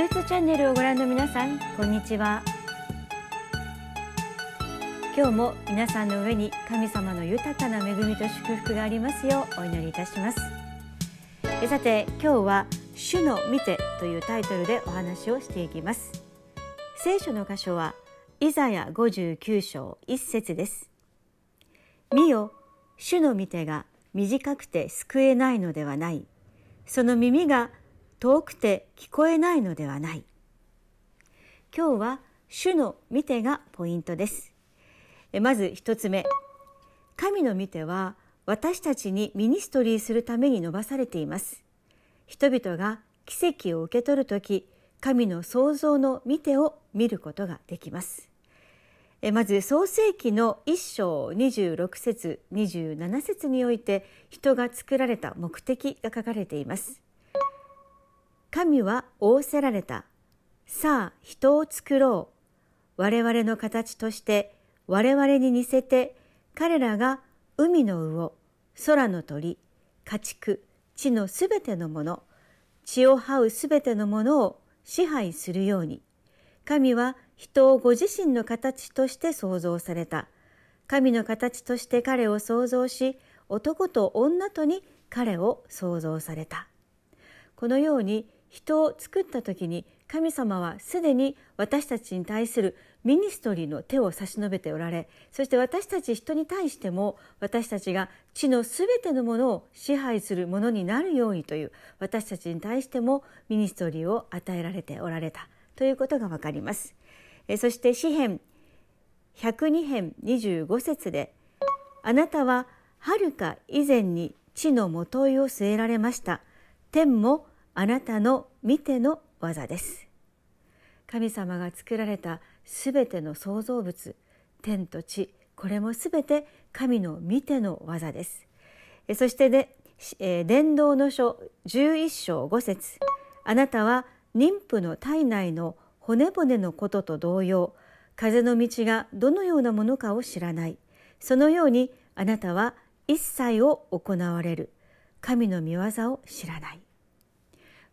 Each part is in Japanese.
ルーツチャンネルをご覧の皆さんこんにちは今日も皆さんの上に神様の豊かな恵みと祝福がありますようお祈りいたしますさて今日は主の見てというタイトルでお話をしていきます聖書の箇所はイザヤ59章1節です見よ主の見てが短くて救えないのではないその耳が遠くて聞こえないのではない今日は主の見てがポイントですまず1つ目神の見ては私たちにミニストリーするために伸ばされています人々が奇跡を受け取る時神の創造の見てを見ることができますまず創世記の1章26節27節において人が作られた目的が書かれています神は仰せられた。さあ、人を作ろう。我々の形として我々に似せて彼らが海の魚、空の鳥、家畜、地のすべてのもの、血を這うすべてのものを支配するように。神は人をご自身の形として創造された。神の形として彼を創造し、男と女とに彼を創造された。このように人を作った時に神様はすでに私たちに対するミニストリーの手を差し伸べておられそして私たち人に対しても私たちが地のすべてのものを支配するものになるようにという私たちに対してもミニストリーを与えられておられたということがわかります。そして詩編102編25節で「あなたははるか以前に地のもといを据えられました」「天もあなたの見ての技です神様が作られたすべての創造物天と地これもすべて神の見ての技ですそしてね、え伝道の書11章5節あなたは妊婦の体内の骨骨のことと同様風の道がどのようなものかを知らないそのようにあなたは一切を行われる神の御業を知らない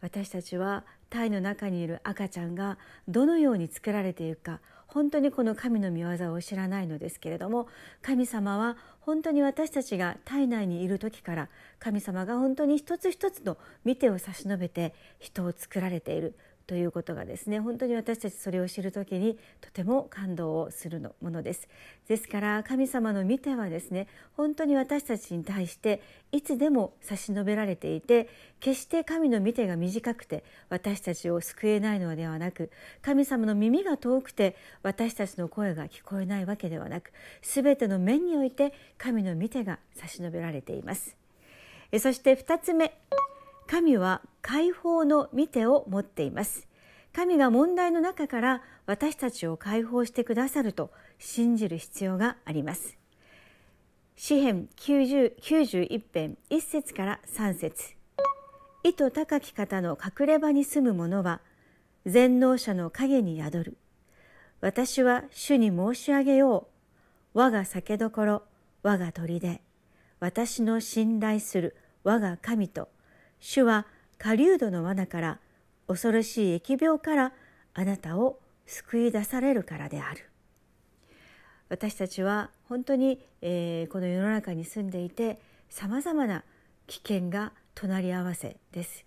私たちはイの中にいる赤ちゃんがどのように作られているか本当にこの神の御業を知らないのですけれども神様は本当に私たちが体内にいる時から神様が本当に一つ一つの見てを差し伸べて人を作られているということがですね本当に私たちそれを知る時にとても感動をするのものですですから神様の見てはですね本当に私たちに対していつでも差し伸べられていて決して神の見てが短くて私たちを救えないのではなく神様の耳が遠くて私たちの声が聞こえないわけではなく全ての面において神の見てが差し伸べられていますそして2つ目神は解放の見てを持っています神が問題の中から私たちを解放してくださると信じる必要があります詩編91編1節から3節意図高き方の隠れ場に住む者は全能者の影に宿る私は主に申し上げよう我が酒どころ我が砦私の信頼する我が神と主は狩人の罠から恐ろしい疫病からあなたを救い出されるからである私たちは本当に、えー、この世の中に住んでいてさまざまな危険が隣り合わせです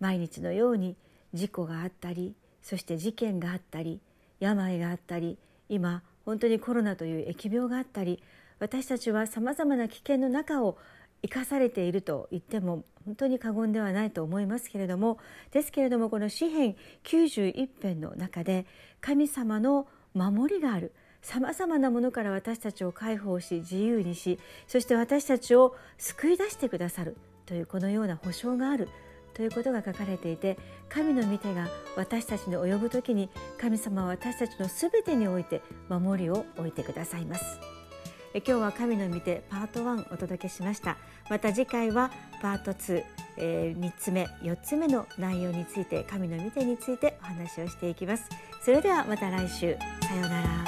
毎日のように事故があったりそして事件があったり病があったり今本当にコロナという疫病があったり私たちはさまざまな危険の中を、生かされていると言っても本当に過言ではないと思いますけれどもですけれどもこの詩編91編の中で神様の守りがあるさまざまなものから私たちを解放し自由にしそして私たちを救い出してくださるというこのような保証があるということが書かれていて神の御手が私たちに及ぶ時に神様は私たちの全てにおいて守りを置いてくださいます。今日は神の見てパート1お届けしましたまた次回はパート2、えー、3つ目4つ目の内容について神の見てについてお話をしていきますそれではまた来週さようなら